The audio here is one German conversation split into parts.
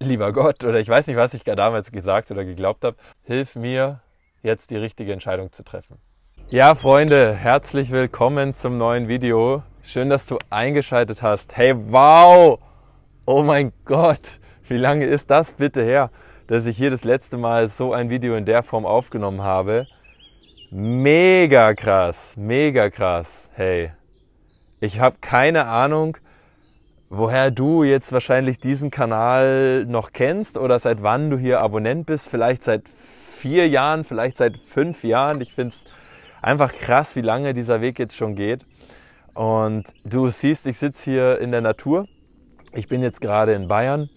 lieber Gott, oder ich weiß nicht, was ich damals gesagt oder geglaubt habe, hilf mir, jetzt die richtige Entscheidung zu treffen. Ja, Freunde, herzlich willkommen zum neuen Video. Schön, dass du eingeschaltet hast. Hey, wow! Oh mein Gott, wie lange ist das bitte her, dass ich hier das letzte Mal so ein Video in der Form aufgenommen habe? Mega krass, mega krass. Hey, ich habe keine Ahnung, woher du jetzt wahrscheinlich diesen Kanal noch kennst oder seit wann du hier Abonnent bist. Vielleicht seit vier Jahren, vielleicht seit fünf Jahren. Ich finde es einfach krass, wie lange dieser Weg jetzt schon geht. Und du siehst, ich sitze hier in der Natur. Ich bin jetzt gerade in Bayern.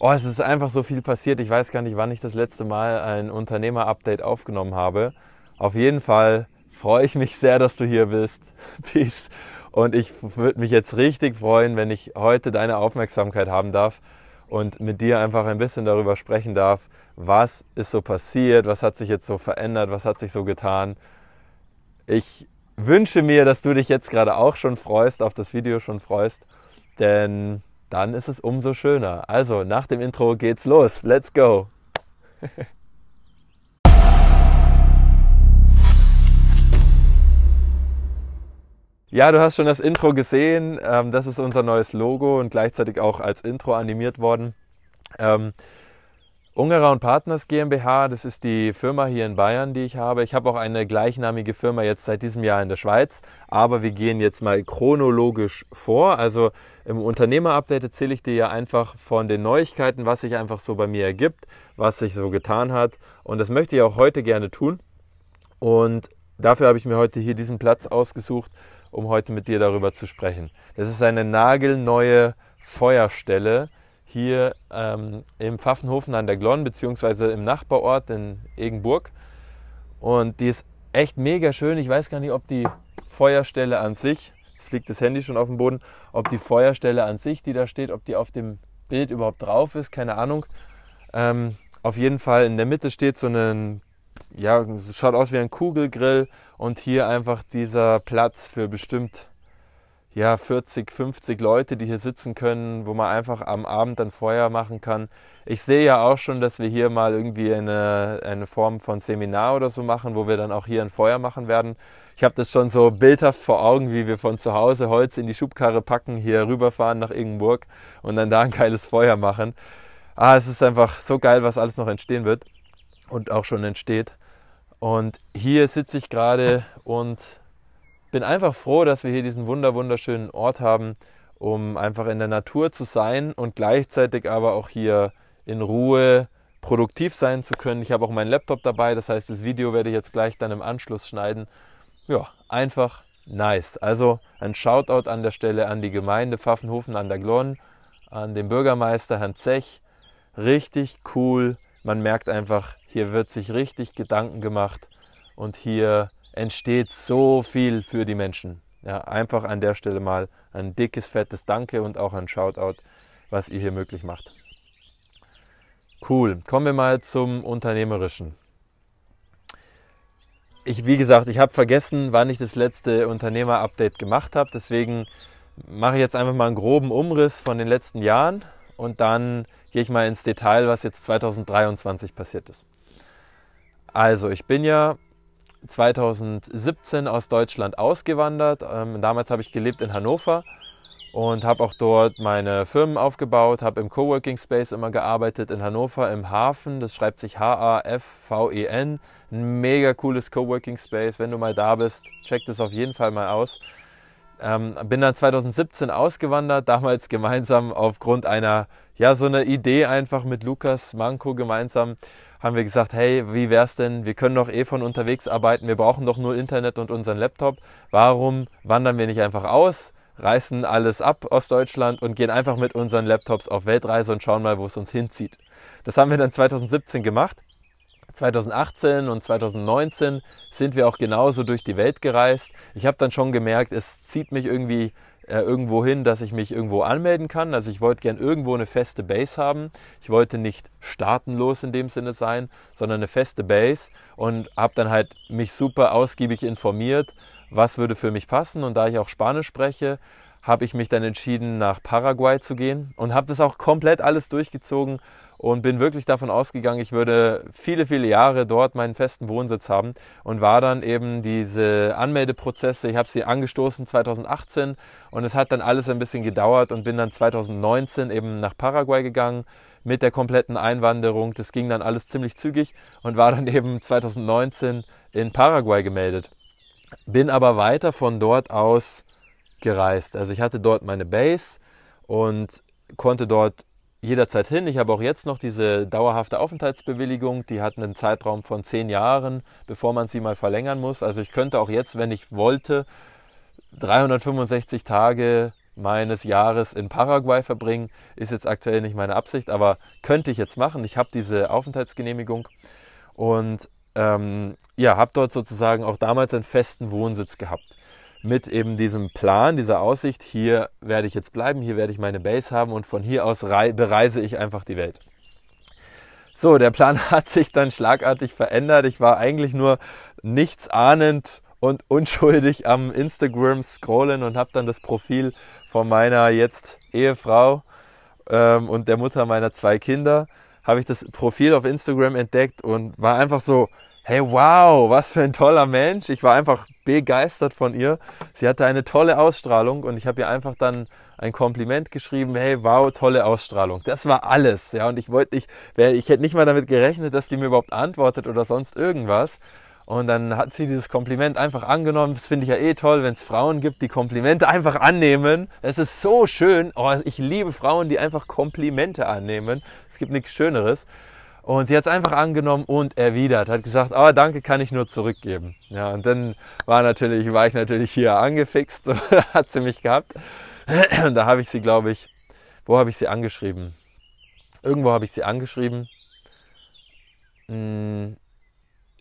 Oh, es ist einfach so viel passiert. Ich weiß gar nicht, wann ich das letzte Mal ein Unternehmer-Update aufgenommen habe. Auf jeden Fall freue ich mich sehr, dass du hier bist. Peace. Und ich würde mich jetzt richtig freuen, wenn ich heute deine Aufmerksamkeit haben darf und mit dir einfach ein bisschen darüber sprechen darf, was ist so passiert, was hat sich jetzt so verändert, was hat sich so getan. Ich wünsche mir, dass du dich jetzt gerade auch schon freust, auf das Video schon freust, denn dann ist es umso schöner. Also, nach dem Intro geht's los. Let's go! Ja, du hast schon das Intro gesehen. Ähm, das ist unser neues Logo und gleichzeitig auch als Intro animiert worden. Ähm, Ungerer und Partners GmbH, das ist die Firma hier in Bayern, die ich habe. Ich habe auch eine gleichnamige Firma jetzt seit diesem Jahr in der Schweiz, aber wir gehen jetzt mal chronologisch vor. Also im Unternehmer-Update erzähle ich dir ja einfach von den Neuigkeiten, was sich einfach so bei mir ergibt, was sich so getan hat. Und das möchte ich auch heute gerne tun. Und dafür habe ich mir heute hier diesen Platz ausgesucht, um heute mit dir darüber zu sprechen. Das ist eine nagelneue Feuerstelle hier ähm, im Pfaffenhofen an der Glonn, beziehungsweise im Nachbarort in Egenburg. Und die ist echt mega schön. Ich weiß gar nicht, ob die Feuerstelle an sich, jetzt fliegt das Handy schon auf den Boden, ob die Feuerstelle an sich, die da steht, ob die auf dem Bild überhaupt drauf ist, keine Ahnung. Ähm, auf jeden Fall in der Mitte steht so ein, ja, schaut aus wie ein Kugelgrill und hier einfach dieser Platz für bestimmt ja, 40, 50 Leute, die hier sitzen können, wo man einfach am Abend dann Feuer machen kann. Ich sehe ja auch schon, dass wir hier mal irgendwie eine, eine Form von Seminar oder so machen, wo wir dann auch hier ein Feuer machen werden. Ich habe das schon so bildhaft vor Augen, wie wir von zu Hause Holz in die Schubkarre packen, hier rüberfahren nach Ingenburg und dann da ein geiles Feuer machen. Ah, es ist einfach so geil, was alles noch entstehen wird und auch schon entsteht. Und hier sitze ich gerade und bin einfach froh, dass wir hier diesen wunder wunderschönen Ort haben, um einfach in der Natur zu sein und gleichzeitig aber auch hier in Ruhe produktiv sein zu können. Ich habe auch meinen Laptop dabei, das heißt, das Video werde ich jetzt gleich dann im Anschluss schneiden. Ja, einfach nice. Also ein Shoutout an der Stelle an die Gemeinde Pfaffenhofen an der Glonn, an den Bürgermeister Herrn Zech. Richtig cool, man merkt einfach, hier wird sich richtig Gedanken gemacht und hier entsteht so viel für die Menschen. Ja, einfach an der Stelle mal ein dickes, fettes Danke und auch ein Shoutout, was ihr hier möglich macht. Cool. Kommen wir mal zum Unternehmerischen. Ich, wie gesagt, ich habe vergessen, wann ich das letzte Unternehmer-Update gemacht habe. Deswegen mache ich jetzt einfach mal einen groben Umriss von den letzten Jahren und dann gehe ich mal ins Detail, was jetzt 2023 passiert ist. Also, ich bin ja 2017 aus Deutschland ausgewandert. Ähm, damals habe ich gelebt in Hannover und habe auch dort meine Firmen aufgebaut, habe im Coworking Space immer gearbeitet in Hannover im Hafen, das schreibt sich H A F V E N. Ein mega cooles Coworking Space, wenn du mal da bist, check das auf jeden Fall mal aus. Ähm, bin dann 2017 ausgewandert, damals gemeinsam aufgrund einer ja, so eine Idee einfach mit Lukas Manko gemeinsam haben wir gesagt, hey, wie wäre es denn, wir können doch eh von unterwegs arbeiten, wir brauchen doch nur Internet und unseren Laptop. Warum wandern wir nicht einfach aus, reißen alles ab aus Deutschland und gehen einfach mit unseren Laptops auf Weltreise und schauen mal, wo es uns hinzieht. Das haben wir dann 2017 gemacht. 2018 und 2019 sind wir auch genauso durch die Welt gereist. Ich habe dann schon gemerkt, es zieht mich irgendwie äh, irgendwo hin, dass ich mich irgendwo anmelden kann. Also ich wollte gern irgendwo eine feste Base haben. Ich wollte nicht staatenlos in dem Sinne sein, sondern eine feste Base und habe dann halt mich super ausgiebig informiert, was würde für mich passen. Und da ich auch Spanisch spreche, habe ich mich dann entschieden, nach Paraguay zu gehen und habe das auch komplett alles durchgezogen und bin wirklich davon ausgegangen, ich würde viele, viele Jahre dort meinen festen Wohnsitz haben und war dann eben diese Anmeldeprozesse, ich habe sie angestoßen 2018 und es hat dann alles ein bisschen gedauert und bin dann 2019 eben nach Paraguay gegangen mit der kompletten Einwanderung. Das ging dann alles ziemlich zügig und war dann eben 2019 in Paraguay gemeldet. Bin aber weiter von dort aus gereist. Also ich hatte dort meine Base und konnte dort jederzeit hin. Ich habe auch jetzt noch diese dauerhafte Aufenthaltsbewilligung, die hat einen Zeitraum von zehn Jahren, bevor man sie mal verlängern muss. Also ich könnte auch jetzt, wenn ich wollte, 365 Tage meines Jahres in Paraguay verbringen. Ist jetzt aktuell nicht meine Absicht, aber könnte ich jetzt machen. Ich habe diese Aufenthaltsgenehmigung und ähm, ja, habe dort sozusagen auch damals einen festen Wohnsitz gehabt mit eben diesem Plan, dieser Aussicht, hier werde ich jetzt bleiben, hier werde ich meine Base haben und von hier aus bereise ich einfach die Welt. So, der Plan hat sich dann schlagartig verändert. Ich war eigentlich nur nichts ahnend und unschuldig am Instagram scrollen und habe dann das Profil von meiner jetzt Ehefrau ähm, und der Mutter meiner zwei Kinder, habe ich das Profil auf Instagram entdeckt und war einfach so, hey wow, was für ein toller Mensch. Ich war einfach begeistert von ihr. Sie hatte eine tolle Ausstrahlung und ich habe ihr einfach dann ein Kompliment geschrieben, hey wow, tolle Ausstrahlung. Das war alles, ja, und ich wollte nicht, ich hätte nicht mal damit gerechnet, dass die mir überhaupt antwortet oder sonst irgendwas. Und dann hat sie dieses Kompliment einfach angenommen. Das finde ich ja eh toll, wenn es Frauen gibt, die Komplimente einfach annehmen. Es ist so schön. Oh, ich liebe Frauen, die einfach Komplimente annehmen. Es gibt nichts Schöneres. Und sie hat es einfach angenommen und erwidert, hat gesagt, ah, oh, danke, kann ich nur zurückgeben. Ja, und dann war natürlich, war ich natürlich hier angefixt, so hat sie mich gehabt. Und da habe ich sie, glaube ich, wo habe ich sie angeschrieben? Irgendwo habe ich sie angeschrieben. Hm,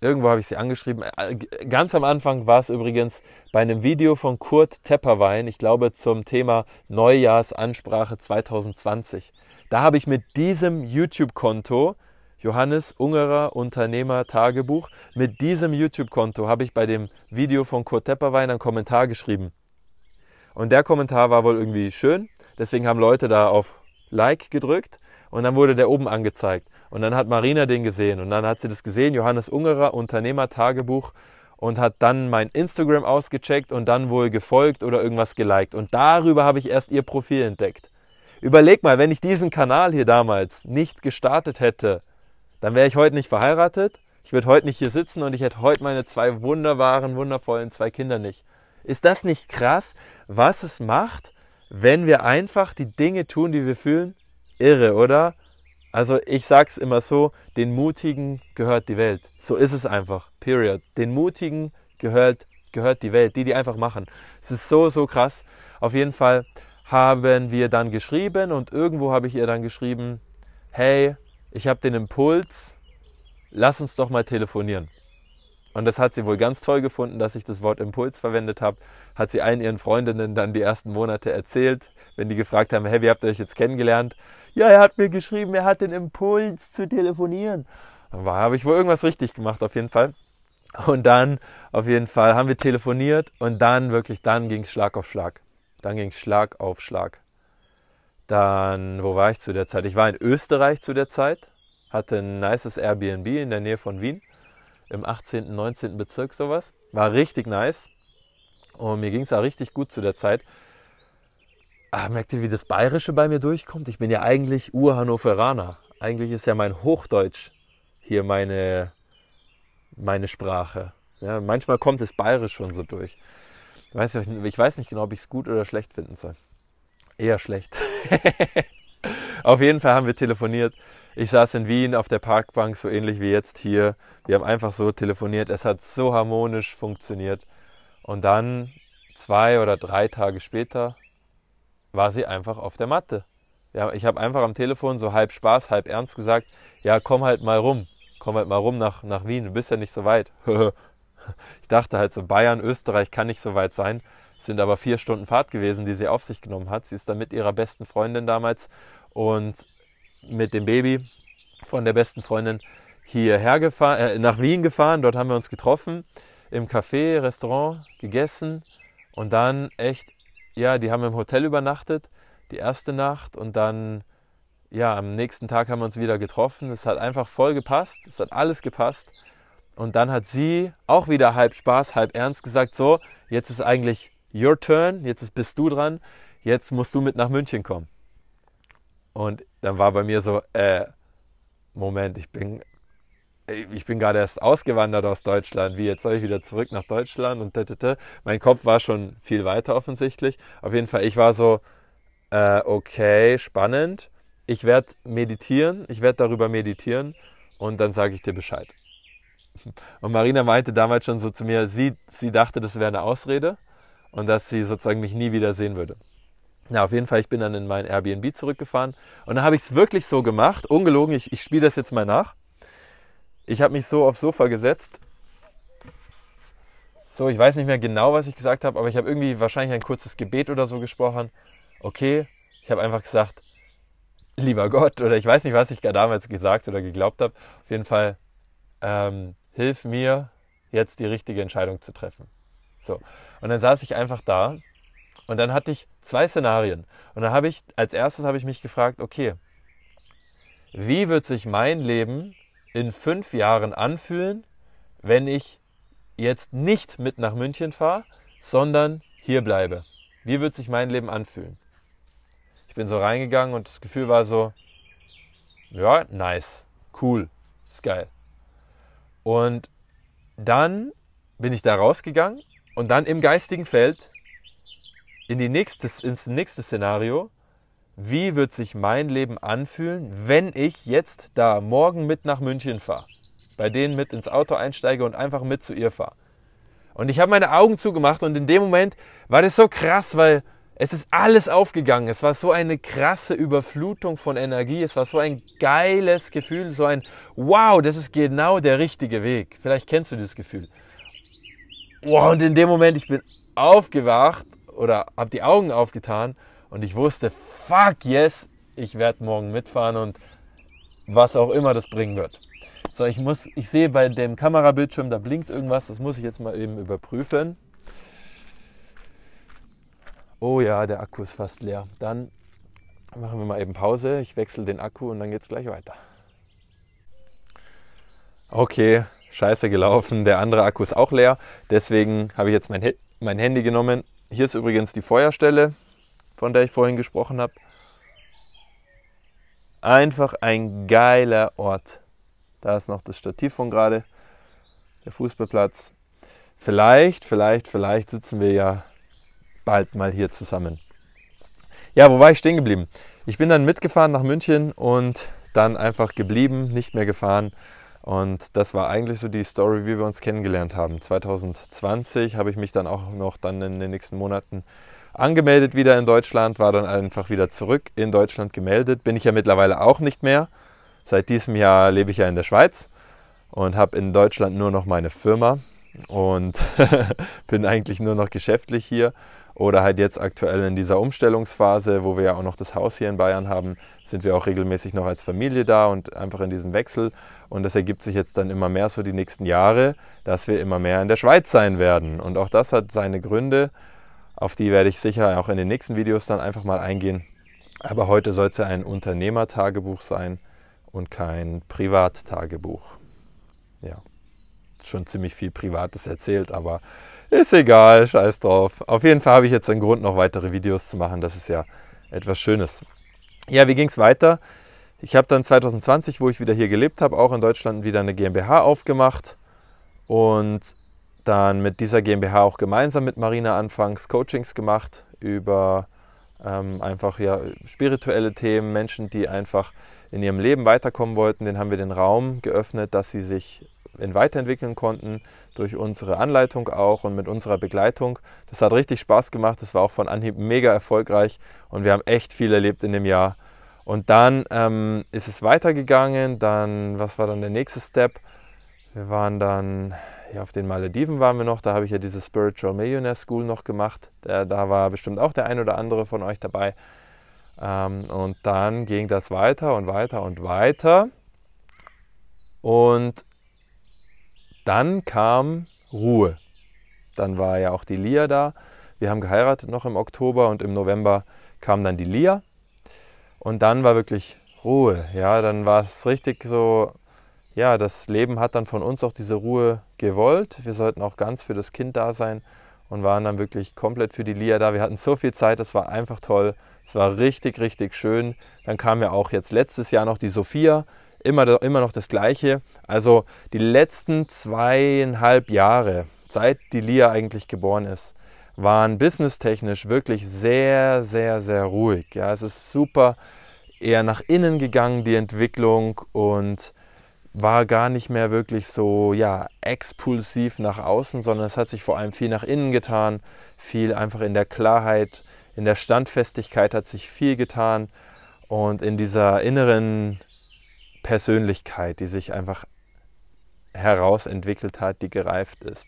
irgendwo habe ich sie angeschrieben. Äh, äh, ganz am Anfang war es übrigens bei einem Video von Kurt Tepperwein, ich glaube zum Thema Neujahrsansprache 2020. Da habe ich mit diesem YouTube-Konto Johannes Ungerer Unternehmer Tagebuch. Mit diesem YouTube-Konto habe ich bei dem Video von Kurt Tepperwein einen Kommentar geschrieben. Und der Kommentar war wohl irgendwie schön. Deswegen haben Leute da auf Like gedrückt und dann wurde der oben angezeigt. Und dann hat Marina den gesehen und dann hat sie das gesehen, Johannes Ungerer Unternehmer Tagebuch und hat dann mein Instagram ausgecheckt und dann wohl gefolgt oder irgendwas geliked. Und darüber habe ich erst ihr Profil entdeckt. Überleg mal, wenn ich diesen Kanal hier damals nicht gestartet hätte, dann wäre ich heute nicht verheiratet, ich würde heute nicht hier sitzen und ich hätte heute meine zwei wunderbaren, wundervollen zwei Kinder nicht. Ist das nicht krass, was es macht, wenn wir einfach die Dinge tun, die wir fühlen? Irre, oder? Also ich sag's immer so, den Mutigen gehört die Welt. So ist es einfach. Period. Den Mutigen gehört, gehört die Welt, die, die einfach machen. Es ist so, so krass. Auf jeden Fall haben wir dann geschrieben und irgendwo habe ich ihr dann geschrieben, hey, ich habe den Impuls, lass uns doch mal telefonieren. Und das hat sie wohl ganz toll gefunden, dass ich das Wort Impuls verwendet habe. Hat sie allen ihren Freundinnen dann die ersten Monate erzählt, wenn die gefragt haben, hey, wie habt ihr euch jetzt kennengelernt? Ja, er hat mir geschrieben, er hat den Impuls zu telefonieren. Da habe ich wohl irgendwas richtig gemacht, auf jeden Fall. Und dann, auf jeden Fall, haben wir telefoniert und dann wirklich, dann ging es Schlag auf Schlag. Dann ging es Schlag auf Schlag. Dann, wo war ich zu der Zeit? Ich war in Österreich zu der Zeit, hatte ein nices Airbnb in der Nähe von Wien, im 18., 19. Bezirk sowas. War richtig nice und mir ging es auch richtig gut zu der Zeit. Aber ah, merkt ihr, wie das Bayerische bei mir durchkommt? Ich bin ja eigentlich Ur-Hannoveraner. Eigentlich ist ja mein Hochdeutsch hier meine, meine Sprache. Ja, manchmal kommt das Bayerisch schon so durch. ich weiß nicht genau, ob ich es gut oder schlecht finden soll. Eher schlecht. auf jeden Fall haben wir telefoniert. Ich saß in Wien auf der Parkbank, so ähnlich wie jetzt hier. Wir haben einfach so telefoniert. Es hat so harmonisch funktioniert. Und dann zwei oder drei Tage später war sie einfach auf der Matte. Ja, ich habe einfach am Telefon so halb Spaß, halb ernst gesagt, ja, komm halt mal rum, komm halt mal rum nach, nach Wien, du bist ja nicht so weit. ich dachte halt so, Bayern, Österreich kann nicht so weit sein sind aber vier Stunden Fahrt gewesen, die sie auf sich genommen hat. Sie ist dann mit ihrer besten Freundin damals und mit dem Baby von der besten Freundin hierher gefahren, äh, nach Wien gefahren. Dort haben wir uns getroffen, im Café, Restaurant, gegessen und dann echt, ja, die haben im Hotel übernachtet, die erste Nacht und dann, ja, am nächsten Tag haben wir uns wieder getroffen. Es hat einfach voll gepasst, es hat alles gepasst. Und dann hat sie auch wieder halb Spaß, halb ernst gesagt, so, jetzt ist eigentlich your turn, jetzt bist du dran, jetzt musst du mit nach München kommen. Und dann war bei mir so, äh, Moment, ich bin, ich bin gerade erst ausgewandert aus Deutschland, wie jetzt soll ich wieder zurück nach Deutschland und da, da, da. Mein Kopf war schon viel weiter offensichtlich. Auf jeden Fall, ich war so, äh, okay, spannend. Ich werde meditieren, ich werde darüber meditieren und dann sage ich dir Bescheid. Und Marina meinte damals schon so zu mir, sie, sie dachte, das wäre eine Ausrede und dass sie sozusagen mich nie wieder sehen würde. Na, auf jeden Fall, ich bin dann in mein Airbnb zurückgefahren und dann habe ich es wirklich so gemacht, ungelogen, ich, ich spiele das jetzt mal nach. Ich habe mich so aufs Sofa gesetzt. So, ich weiß nicht mehr genau, was ich gesagt habe, aber ich habe irgendwie wahrscheinlich ein kurzes Gebet oder so gesprochen. Okay, ich habe einfach gesagt, lieber Gott, oder ich weiß nicht, was ich damals gesagt oder geglaubt habe. Auf jeden Fall, ähm, hilf mir, jetzt die richtige Entscheidung zu treffen. So. Und dann saß ich einfach da und dann hatte ich zwei Szenarien. Und dann habe ich, als erstes habe ich mich gefragt, okay, wie wird sich mein Leben in fünf Jahren anfühlen, wenn ich jetzt nicht mit nach München fahre, sondern hier bleibe? Wie wird sich mein Leben anfühlen? Ich bin so reingegangen und das Gefühl war so, ja, nice, cool, ist geil. Und dann bin ich da rausgegangen und dann im geistigen Feld in die nächste, ins nächste Szenario, wie wird sich mein Leben anfühlen, wenn ich jetzt da morgen mit nach München fahre, bei denen mit ins Auto einsteige und einfach mit zu ihr fahre. Und ich habe meine Augen zugemacht und in dem Moment war das so krass, weil es ist alles aufgegangen. Es war so eine krasse Überflutung von Energie. Es war so ein geiles Gefühl, so ein Wow, das ist genau der richtige Weg. Vielleicht kennst du dieses Gefühl. Wow, und in dem Moment, ich bin aufgewacht oder habe die Augen aufgetan und ich wusste, fuck yes, ich werde morgen mitfahren und was auch immer das bringen wird. So, ich muss, ich sehe bei dem Kamerabildschirm, da blinkt irgendwas, das muss ich jetzt mal eben überprüfen. Oh ja, der Akku ist fast leer. Dann machen wir mal eben Pause. Ich wechsle den Akku und dann geht es gleich weiter. Okay, scheiße gelaufen, der andere Akku ist auch leer. Deswegen habe ich jetzt mein, mein Handy genommen. Hier ist übrigens die Feuerstelle, von der ich vorhin gesprochen habe. Einfach ein geiler Ort. Da ist noch das Stativ von gerade, der Fußballplatz. Vielleicht, vielleicht, vielleicht sitzen wir ja bald mal hier zusammen. Ja, wo war ich stehen geblieben? Ich bin dann mitgefahren nach München und dann einfach geblieben, nicht mehr gefahren. Und das war eigentlich so die Story, wie wir uns kennengelernt haben. 2020 habe ich mich dann auch noch dann in den nächsten Monaten angemeldet wieder in Deutschland, war dann einfach wieder zurück in Deutschland gemeldet. Bin ich ja mittlerweile auch nicht mehr. Seit diesem Jahr lebe ich ja in der Schweiz und habe in Deutschland nur noch meine Firma und bin eigentlich nur noch geschäftlich hier. Oder halt jetzt aktuell in dieser Umstellungsphase, wo wir ja auch noch das Haus hier in Bayern haben, sind wir auch regelmäßig noch als Familie da und einfach in diesem Wechsel. Und das ergibt sich jetzt dann immer mehr so die nächsten Jahre, dass wir immer mehr in der Schweiz sein werden. Und auch das hat seine Gründe. Auf die werde ich sicher auch in den nächsten Videos dann einfach mal eingehen. Aber heute soll es ja ein Unternehmertagebuch sein und kein Privattagebuch. Ja, schon ziemlich viel Privates erzählt, aber ist egal, scheiß drauf. Auf jeden Fall habe ich jetzt einen Grund, noch weitere Videos zu machen. Das ist ja etwas Schönes. Ja, wie ging es weiter? Ich habe dann 2020, wo ich wieder hier gelebt habe, auch in Deutschland wieder eine GmbH aufgemacht und dann mit dieser GmbH auch gemeinsam mit Marina anfangs Coachings gemacht über ähm, einfach ja spirituelle Themen, Menschen, die einfach in ihrem Leben weiterkommen wollten, den haben wir den Raum geöffnet, dass sie sich in weiterentwickeln konnten durch unsere Anleitung auch und mit unserer Begleitung. Das hat richtig Spaß gemacht, das war auch von Anhieb mega erfolgreich und wir haben echt viel erlebt in dem Jahr und dann ähm, ist es weitergegangen. Dann, was war dann der nächste Step? Wir waren dann, ja, auf den Malediven waren wir noch. Da habe ich ja diese Spiritual Millionaire School noch gemacht. Da, da war bestimmt auch der ein oder andere von euch dabei. Ähm, und dann ging das weiter und weiter und weiter. Und dann kam Ruhe. Dann war ja auch die Lia da. Wir haben geheiratet noch im Oktober und im November kam dann die Lia. Und dann war wirklich Ruhe. Ja, dann war es richtig so, ja, das Leben hat dann von uns auch diese Ruhe gewollt. Wir sollten auch ganz für das Kind da sein und waren dann wirklich komplett für die Lia da. Wir hatten so viel Zeit, das war einfach toll. Es war richtig, richtig schön. Dann kam ja auch jetzt letztes Jahr noch die Sophia. Immer, immer noch das Gleiche. Also die letzten zweieinhalb Jahre, seit die Lia eigentlich geboren ist, waren businesstechnisch wirklich sehr, sehr, sehr ruhig. Ja, es ist super eher nach innen gegangen, die Entwicklung und war gar nicht mehr wirklich so ja, expulsiv nach außen, sondern es hat sich vor allem viel nach innen getan, viel einfach in der Klarheit, in der Standfestigkeit hat sich viel getan und in dieser inneren Persönlichkeit, die sich einfach herausentwickelt hat, die gereift ist.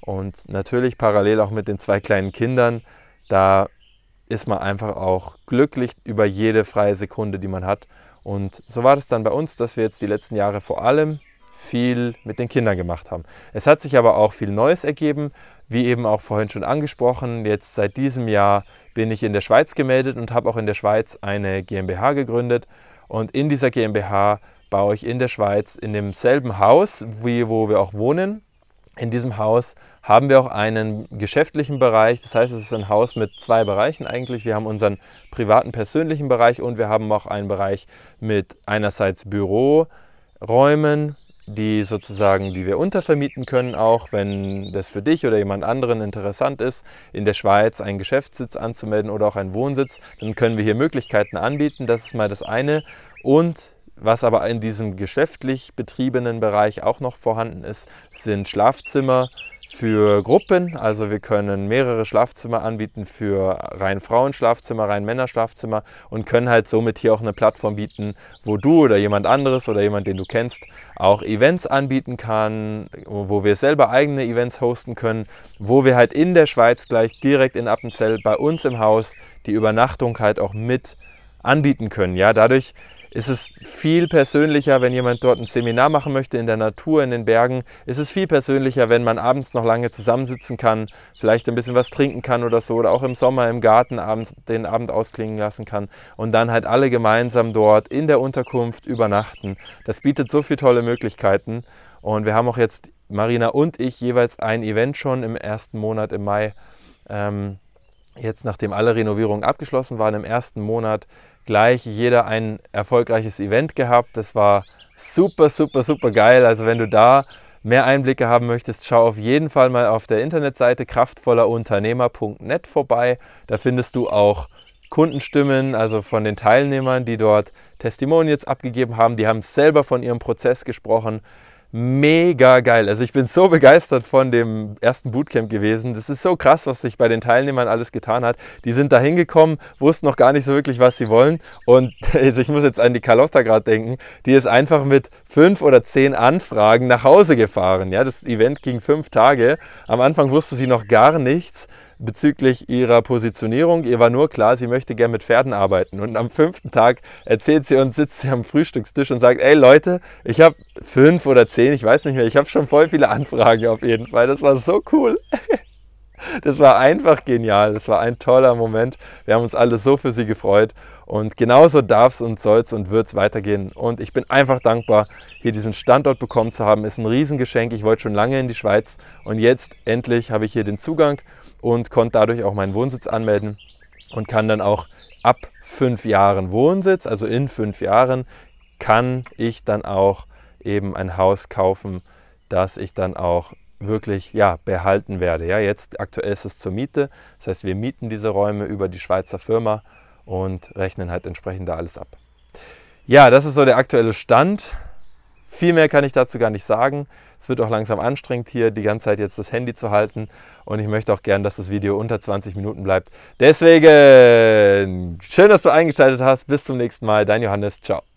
Und natürlich parallel auch mit den zwei kleinen Kindern, da ist man einfach auch glücklich über jede freie Sekunde, die man hat. Und so war das dann bei uns, dass wir jetzt die letzten Jahre vor allem viel mit den Kindern gemacht haben. Es hat sich aber auch viel Neues ergeben, wie eben auch vorhin schon angesprochen. Jetzt seit diesem Jahr bin ich in der Schweiz gemeldet und habe auch in der Schweiz eine GmbH gegründet. Und in dieser GmbH baue ich in der Schweiz in demselben Haus, wie wo wir auch wohnen. In diesem Haus haben wir auch einen geschäftlichen Bereich. Das heißt, es ist ein Haus mit zwei Bereichen eigentlich. Wir haben unseren privaten persönlichen Bereich und wir haben auch einen Bereich mit einerseits Büroräumen, die sozusagen, die wir untervermieten können, auch wenn das für dich oder jemand anderen interessant ist, in der Schweiz einen Geschäftssitz anzumelden oder auch einen Wohnsitz, dann können wir hier Möglichkeiten anbieten. Das ist mal das eine. Und was aber in diesem geschäftlich betriebenen Bereich auch noch vorhanden ist, sind Schlafzimmer, für Gruppen. Also wir können mehrere Schlafzimmer anbieten für rein Frauenschlafzimmer, rein Männerschlafzimmer und können halt somit hier auch eine Plattform bieten, wo du oder jemand anderes oder jemand, den du kennst, auch Events anbieten kann, wo wir selber eigene Events hosten können, wo wir halt in der Schweiz gleich direkt in Appenzell bei uns im Haus die Übernachtung halt auch mit anbieten können. Ja, dadurch ist es viel persönlicher, wenn jemand dort ein Seminar machen möchte in der Natur, in den Bergen. Ist es viel persönlicher, wenn man abends noch lange zusammensitzen kann, vielleicht ein bisschen was trinken kann oder so, oder auch im Sommer im Garten abends den Abend ausklingen lassen kann und dann halt alle gemeinsam dort in der Unterkunft übernachten. Das bietet so viele tolle Möglichkeiten und wir haben auch jetzt Marina und ich jeweils ein Event schon im ersten Monat im Mai. Ähm, jetzt, nachdem alle Renovierungen abgeschlossen waren, im ersten Monat gleich jeder ein erfolgreiches Event gehabt. Das war super, super, super geil. Also wenn du da mehr Einblicke haben möchtest, schau auf jeden Fall mal auf der Internetseite kraftvollerunternehmer.net vorbei. Da findest du auch Kundenstimmen, also von den Teilnehmern, die dort Testimonials abgegeben haben. Die haben selber von ihrem Prozess gesprochen mega geil. Also ich bin so begeistert von dem ersten Bootcamp gewesen. Das ist so krass, was sich bei den Teilnehmern alles getan hat. Die sind da hingekommen, wussten noch gar nicht so wirklich, was sie wollen. Und also ich muss jetzt an die Carlotta gerade denken, die ist einfach mit fünf oder zehn Anfragen nach Hause gefahren. Ja, das Event ging fünf Tage. Am Anfang wusste sie noch gar nichts bezüglich ihrer Positionierung. Ihr war nur klar, sie möchte gern mit Pferden arbeiten. Und am fünften Tag erzählt sie uns, sitzt sie am Frühstückstisch und sagt, ey Leute, ich habe fünf oder zehn, ich weiß nicht mehr, ich habe schon voll viele Anfragen auf jeden Fall. Das war so cool. Das war einfach genial. Das war ein toller Moment. Wir haben uns alle so für sie gefreut. Und genauso darf es und soll es und wird es weitergehen. Und ich bin einfach dankbar, hier diesen Standort bekommen zu haben. Ist ein Riesengeschenk. Ich wollte schon lange in die Schweiz. Und jetzt endlich habe ich hier den Zugang und konnte dadurch auch meinen Wohnsitz anmelden und kann dann auch ab fünf Jahren Wohnsitz, also in fünf Jahren, kann ich dann auch eben ein Haus kaufen, das ich dann auch wirklich ja, behalten werde. Ja, jetzt aktuell ist es zur Miete. Das heißt, wir mieten diese Räume über die Schweizer Firma und rechnen halt entsprechend da alles ab. Ja, das ist so der aktuelle Stand. Viel mehr kann ich dazu gar nicht sagen. Es wird auch langsam anstrengend hier die ganze Zeit jetzt das Handy zu halten und ich möchte auch gern, dass das Video unter 20 Minuten bleibt. Deswegen schön, dass du eingeschaltet hast. Bis zum nächsten Mal. Dein Johannes. Ciao.